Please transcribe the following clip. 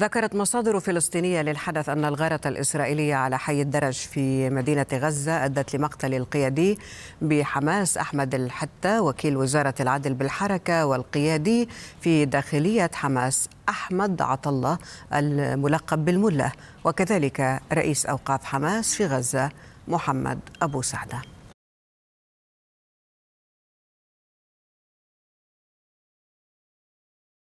ذكرت مصادر فلسطينية للحدث أن الغارة الإسرائيلية على حي الدرج في مدينة غزة أدت لمقتل القيادي بحماس أحمد الحتة وكيل وزارة العدل بالحركة والقيادي في داخلية حماس أحمد عطلة الملقب بالملة وكذلك رئيس أوقاف حماس في غزة محمد أبو سعده